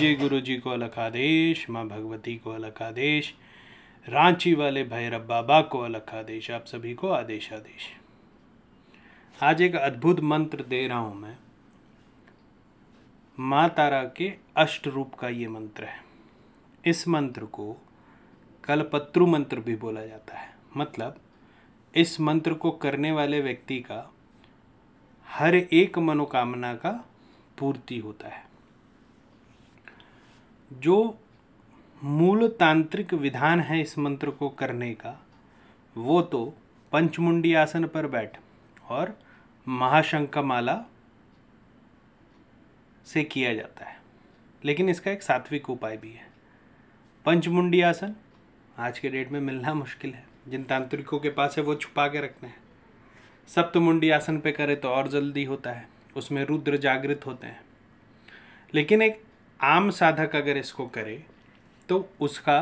विजय गुरु जी को अलग आदेश माँ भगवती को अलग आदेश रांची वाले भैरव बाबा को अलग आदेश आप सभी को आदेश आदेश आज एक अद्भुत मंत्र दे रहा हूँ मैं माँ तारा के अष्ट रूप का ये मंत्र है इस मंत्र को कलपत्रु मंत्र भी बोला जाता है मतलब इस मंत्र को करने वाले व्यक्ति का हर एक मनोकामना का पूर्ति होता है जो मूल तांत्रिक विधान है इस मंत्र को करने का वो तो पंचमुंडी आसन पर बैठ और महाशंकमाला से किया जाता है लेकिन इसका एक सात्विक उपाय भी है पंचमुंडी आसन आज के डेट में मिलना मुश्किल है जिन तांत्रिकों के पास है वो छुपा के रखते हैं सप्तमुंडी आसन पे करें तो और जल्दी होता है उसमें रुद्र जागृत होते हैं लेकिन एक आम साधक अगर इसको करे तो उसका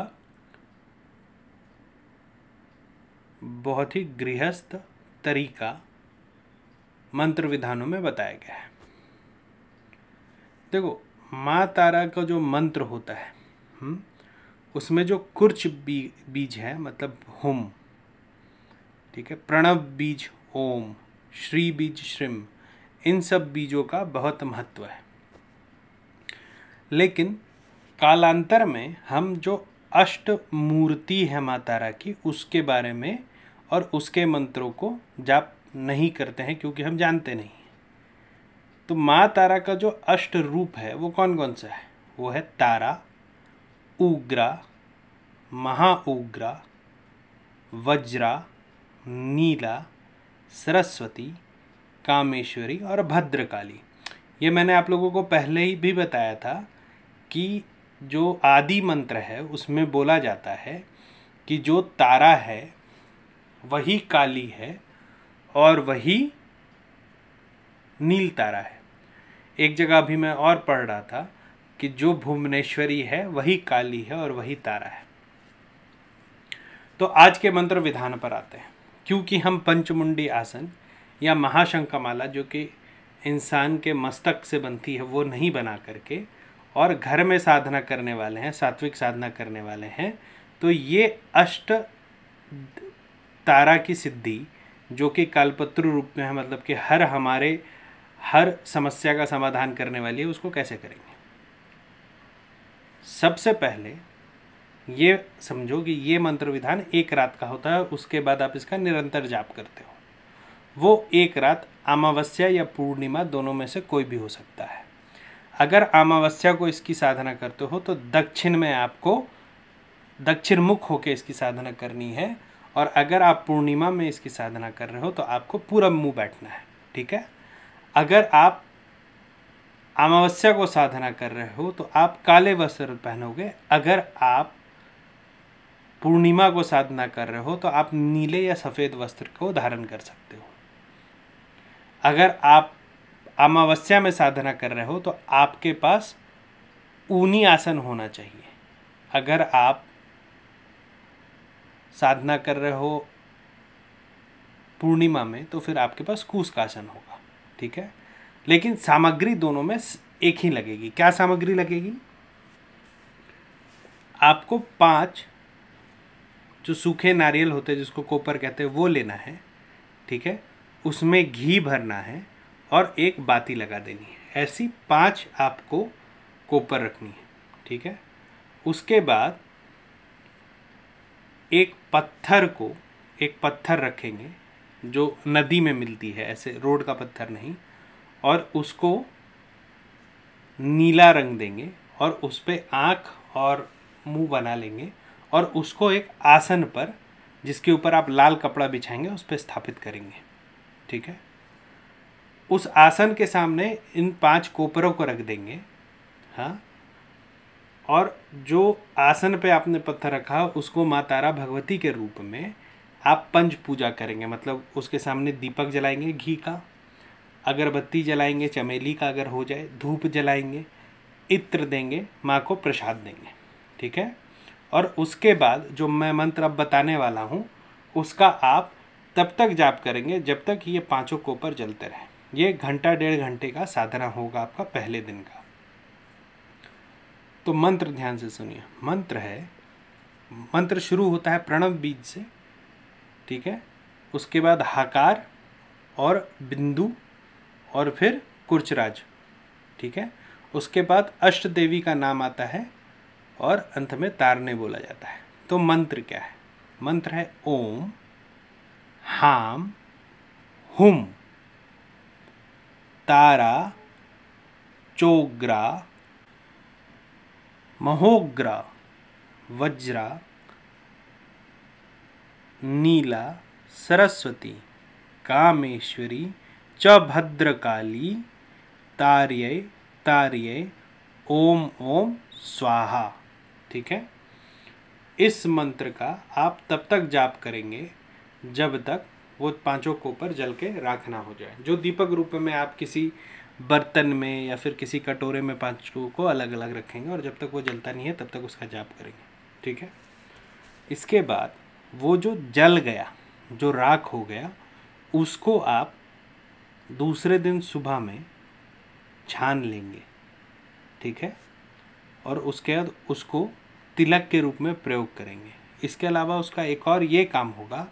बहुत ही गृहस्थ तरीका मंत्र विधानों में बताया गया है देखो माँ तारा का जो मंत्र होता है हुँ? हम्म, उसमें जो कुर्च बी, बीज है मतलब हुम ठीक है प्रणव बीज ओम श्री बीज श्रीम इन सब बीजों का बहुत महत्व है लेकिन कालांतर में हम जो अष्ट मूर्ति है मातारा की उसके बारे में और उसके मंत्रों को जाप नहीं करते हैं क्योंकि हम जानते नहीं तो माँ तारा का जो अष्ट रूप है वो कौन कौन सा है वो है तारा उग्रा महाउग्रा वज्रा नीला सरस्वती कामेश्वरी और भद्रकाली ये मैंने आप लोगों को पहले ही भी बताया था कि जो आदि मंत्र है उसमें बोला जाता है कि जो तारा है वही काली है और वही नील तारा है एक जगह अभी मैं और पढ़ रहा था कि जो भुवनेश्वरी है वही काली है और वही तारा है तो आज के मंत्र विधान पर आते हैं क्योंकि हम पंचमुंडी आसन या महाशंखमाला माला जो कि इंसान के मस्तक से बनती है वो नहीं बना करके और घर में साधना करने वाले हैं सात्विक साधना करने वाले हैं तो ये अष्ट तारा की सिद्धि जो कि कालपत्र रूप में है मतलब कि हर हमारे हर समस्या का समाधान करने वाली है उसको कैसे करेंगे सबसे पहले ये समझो कि ये मंत्र विधान एक रात का होता है उसके बाद आप इसका निरंतर जाप करते हो वो एक रात अमावस्या या पूर्णिमा दोनों में से कोई भी हो सकता है अगर अमावस्या को इसकी साधना करते हो तो दक्षिण में आपको दक्षिण मुख होकर इसकी साधना करनी है और अगर आप पूर्णिमा में इसकी साधना कर रहे हो तो आपको पूरब मुंह बैठना है ठीक है अगर आप अमावस्या को साधना कर रहे हो तो आप काले वस्त्र पहनोगे अगर आप पूर्णिमा को साधना कर रहे हो तो आप नीले या सफ़ेद वस्त्र को धारण कर सकते हो अगर आप अमावस्या में साधना कर रहे हो तो आपके पास ऊनी आसन होना चाहिए अगर आप साधना कर रहे हो पूर्णिमा में तो फिर आपके पास कूस का आसन होगा ठीक है लेकिन सामग्री दोनों में एक ही लगेगी क्या सामग्री लगेगी आपको पांच जो सूखे नारियल होते हैं जिसको कोपर कहते हैं वो लेना है ठीक है उसमें घी भरना है और एक बाती लगा देनी है ऐसी पांच आपको कोपर रखनी है ठीक है उसके बाद एक पत्थर को एक पत्थर रखेंगे जो नदी में मिलती है ऐसे रोड का पत्थर नहीं और उसको नीला रंग देंगे और उस पर आँख और मुंह बना लेंगे और उसको एक आसन पर जिसके ऊपर आप लाल कपड़ा बिछाएंगे उस पर स्थापित करेंगे ठीक है उस आसन के सामने इन पांच कोपरों को रख देंगे हाँ और जो आसन पे आपने पत्थर रखा उसको माँ तारा भगवती के रूप में आप पंच पूजा करेंगे मतलब उसके सामने दीपक जलाएंगे घी का अगरबत्ती जलाएंगे चमेली का अगर हो जाए धूप जलाएंगे इत्र देंगे माँ को प्रसाद देंगे ठीक है और उसके बाद जो मैं मंत्र अब बताने वाला हूँ उसका आप तब तक जाप करेंगे जब तक ये पांचों कोपर जलते रहें ये घंटा डेढ़ घंटे का साधना होगा आपका पहले दिन का तो मंत्र ध्यान से सुनिए मंत्र है मंत्र शुरू होता है प्रणव बीज से ठीक है उसके बाद हाकार और बिंदु और फिर कुर्चराज ठीक है उसके बाद अष्ट देवी का नाम आता है और अंत में तारने बोला जाता है तो मंत्र क्या है मंत्र है ओम हाम हुम तारा चोग्रा महोग्रा वज्रा नीला सरस्वती कामेश्वरी च भद्रकाली तार्य तार्य ओम ओम स्वाहा ठीक है इस मंत्र का आप तब तक जाप करेंगे जब तक वो पांचों को ऊपर जल के राखना हो जाए जो दीपक रूप में आप किसी बर्तन में या फिर किसी कटोरे में पांचों को अलग अलग रखेंगे और जब तक वो जलता नहीं है तब तक उसका जाप करेंगे ठीक है इसके बाद वो जो जल गया जो राख हो गया उसको आप दूसरे दिन सुबह में छान लेंगे ठीक है और उसके बाद उसको तिलक के रूप में प्रयोग करेंगे इसके अलावा उसका एक और ये काम होगा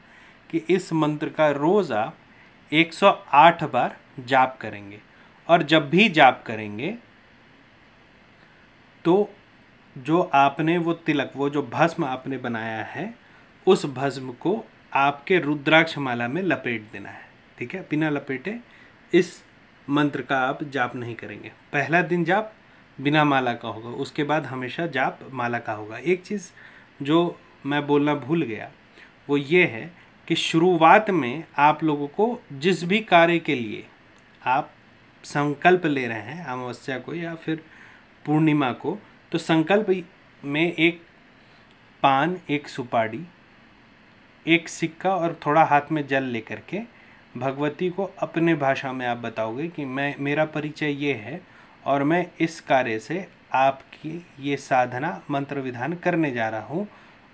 कि इस मंत्र का रोज़ आप 108 बार जाप करेंगे और जब भी जाप करेंगे तो जो आपने वो तिलक वो जो भस्म आपने बनाया है उस भस्म को आपके रुद्राक्ष माला में लपेट देना है ठीक है बिना लपेटे इस मंत्र का आप जाप नहीं करेंगे पहला दिन जाप बिना माला का होगा उसके बाद हमेशा जाप माला का होगा एक चीज़ जो मैं बोलना भूल गया वो ये है कि शुरुआत में आप लोगों को जिस भी कार्य के लिए आप संकल्प ले रहे हैं अमावस्या को या फिर पूर्णिमा को तो संकल्प में एक पान एक सुपारी एक सिक्का और थोड़ा हाथ में जल लेकर के भगवती को अपने भाषा में आप बताओगे कि मैं मेरा परिचय ये है और मैं इस कार्य से आपकी ये साधना मंत्र विधान करने जा रहा हूँ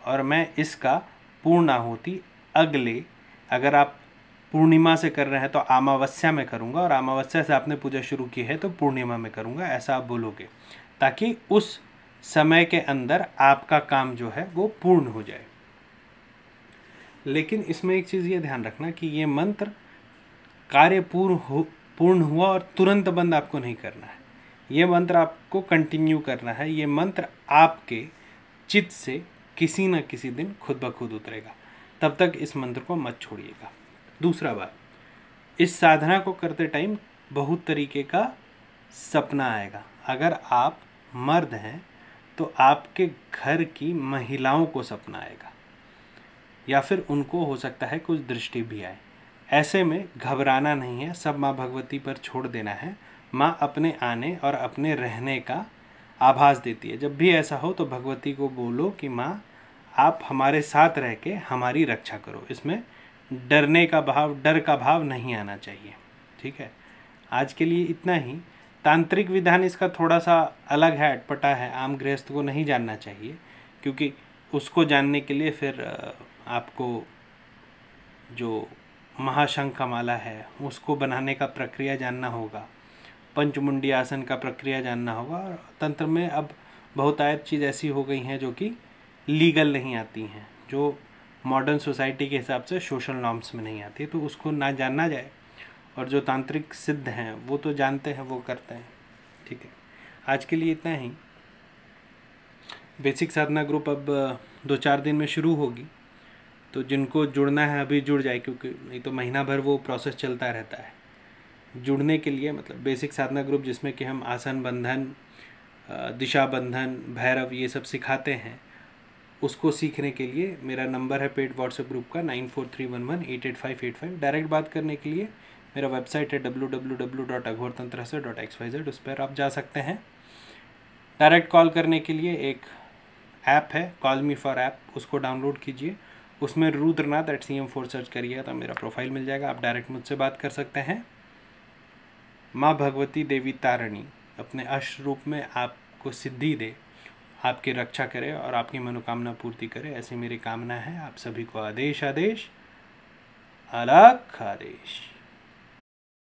और मैं इसका पूर्णाहुति अगले अगर आप पूर्णिमा से कर रहे हैं तो अमावस्या में करूँगा और अमावस्या से आपने पूजा शुरू की है तो पूर्णिमा में करूँगा ऐसा आप बोलोगे ताकि उस समय के अंदर आपका काम जो है वो पूर्ण हो जाए लेकिन इसमें एक चीज़ ये ध्यान रखना कि ये मंत्र कार्य पूर्ण हो पूर्ण हुआ और तुरंत बंद आपको नहीं करना है ये मंत्र आपको कंटिन्यू करना है ये मंत्र आपके चित्त से किसी न किसी दिन खुद ब खुद उतरेगा तब तक इस मंत्र को मत छोड़िएगा दूसरा बात इस साधना को करते टाइम बहुत तरीके का सपना आएगा अगर आप मर्द हैं तो आपके घर की महिलाओं को सपना आएगा या फिर उनको हो सकता है कुछ दृष्टि भी आए ऐसे में घबराना नहीं है सब माँ भगवती पर छोड़ देना है माँ अपने आने और अपने रहने का आभास देती है जब भी ऐसा हो तो भगवती को बोलो कि माँ आप हमारे साथ रह के हमारी रक्षा करो इसमें डरने का भाव डर का भाव नहीं आना चाहिए ठीक है आज के लिए इतना ही तांत्रिक विधान इसका थोड़ा सा अलग है अटपटा है आम गृहस्थ को नहीं जानना चाहिए क्योंकि उसको जानने के लिए फिर आपको जो महाशंख माला है उसको बनाने का प्रक्रिया जानना होगा पंचमुंडी आसन का प्रक्रिया जानना होगा और तंत्र में अब बहुत आयत चीज़ ऐसी हो गई हैं जो कि लीगल नहीं आती हैं जो मॉडर्न सोसाइटी के हिसाब से सोशल नॉर्म्स में नहीं आती तो उसको ना जानना जाए और जो तांत्रिक सिद्ध हैं वो तो जानते हैं वो करते हैं ठीक है आज के लिए इतना ही बेसिक साधना ग्रुप अब दो चार दिन में शुरू होगी तो जिनको जुड़ना है अभी जुड़ जाए क्योंकि नहीं तो महीना भर वो प्रोसेस चलता रहता है जुड़ने के लिए मतलब बेसिक साधना ग्रुप जिसमें कि हम आसन बंधन दिशा बंधन भैरव ये सब सिखाते हैं उसको सीखने के लिए मेरा नंबर है पेड व्हाट्सएप ग्रुप का nine four three one one eight eight five eight five direct बात करने के लिए मेरा वेबसाइट है W W W dot Aghor tantra से डॉट एक्स वाई जेड उस पर आप जा सकते हैं डायरेक्ट कॉल करने के लिए एक ऐप है कॉल मी फॉर ऐप उसको डाउनलोड कीजिए उसमें Rudranath eight C M four search करिएगा तो मेरा प्रोफाइल मिल जाएगा आप डायरेक्ट मुझसे बात कर सकते हैं माँ भगवती देवी तारणी अपने अश रूप में आपको सिद्धि दे आपकी रक्षा करे और आपकी मनोकामना पूर्ति करे ऐसी मेरी कामना है आप सभी को आदेश आदेश अलग आदेश